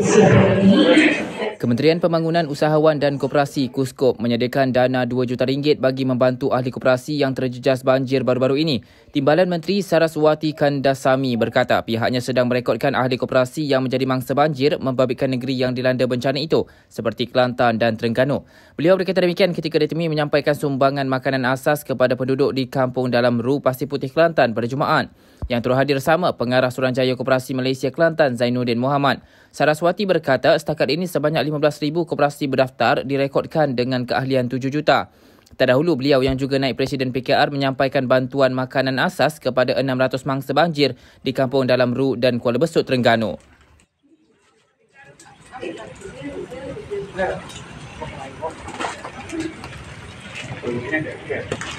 Thank you. Kementerian Pembangunan Usahawan dan Koperasi Kuskop menyediakan dana 2 juta ringgit bagi membantu ahli koperasi yang terjejas banjir baru-baru ini. Timbalan Menteri Saraswati Kandasami berkata pihaknya sedang merekodkan ahli koperasi yang menjadi mangsa banjir membabitkan negeri yang dilanda bencana itu seperti Kelantan dan Terengganu. Beliau berkata demikian ketika ditemui menyampaikan sumbangan makanan asas kepada penduduk di kampung dalam Ru Pasir Putih Kelantan pada Jumaat. Yang turut hadir sama Pengarah Suranjaya Koperasi Malaysia Kelantan Zainuddin Muhammad. Saraswati berkata setakat ini sebab sebanyak 15,000 koperasi berdaftar direkodkan dengan keahlian 7 juta. Terdahulu, beliau yang juga naik Presiden PKR menyampaikan bantuan makanan asas kepada 600 mangsa banjir di kampung dalam Ru dan Kuala Besut, Terengganu. Yeah.